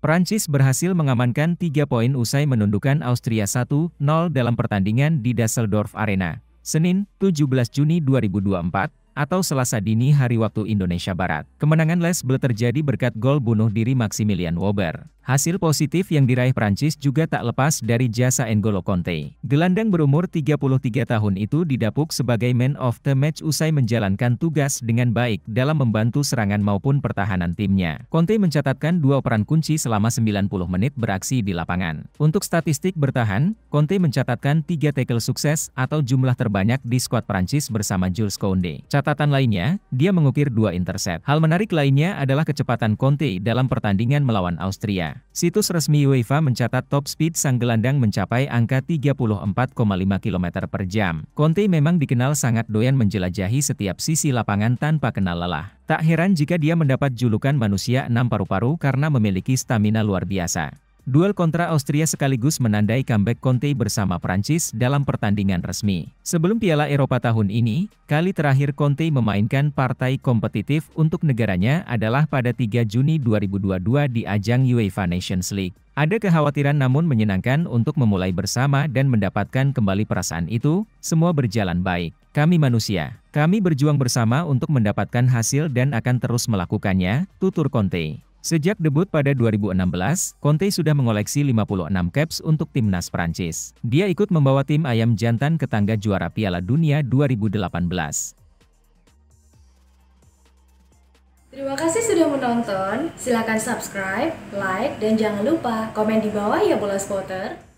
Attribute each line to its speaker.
Speaker 1: Prancis berhasil mengamankan tiga poin usai menundukkan Austria 1-0 dalam pertandingan di Düsseldorf Arena, Senin, 17 Juni 2024, atau Selasa dini hari waktu Indonesia Barat. Kemenangan Les Bleu terjadi berkat gol bunuh diri Maximilian Wober. Hasil positif yang diraih Prancis juga tak lepas dari jasa N'Golo Conte. Gelandang berumur 33 tahun itu didapuk sebagai man of the match usai menjalankan tugas dengan baik dalam membantu serangan maupun pertahanan timnya. Conte mencatatkan dua peran kunci selama 90 menit beraksi di lapangan. Untuk statistik bertahan, Conte mencatatkan tiga tackle sukses atau jumlah terbanyak di skuad Prancis bersama Jules Koundé. Catatan lainnya, dia mengukir dua intercept. Hal menarik lainnya adalah kecepatan Conte dalam pertandingan melawan Austria. Situs resmi UEFA mencatat top speed sang gelandang mencapai angka 34,5 km per jam. Conte memang dikenal sangat doyan menjelajahi setiap sisi lapangan tanpa kenal lelah. Tak heran jika dia mendapat julukan manusia enam paru-paru karena memiliki stamina luar biasa. Duel kontra Austria sekaligus menandai comeback Conte bersama Prancis dalam pertandingan resmi. Sebelum Piala Eropa tahun ini, kali terakhir Conte memainkan partai kompetitif untuk negaranya adalah pada 3 Juni 2022 di ajang UEFA Nations League. Ada kekhawatiran namun menyenangkan untuk memulai bersama dan mendapatkan kembali perasaan itu, semua berjalan baik. Kami manusia. Kami berjuang bersama untuk mendapatkan hasil dan akan terus melakukannya, tutur Conte. Sejak debut pada 2016, Conte sudah mengoleksi 56 caps untuk timnas Prancis. Dia ikut membawa tim ayam jantan ke tangga juara Piala Dunia 2018.
Speaker 2: Terima kasih sudah menonton. Silakan subscribe, like, dan jangan lupa komen di bawah ya bola spotter.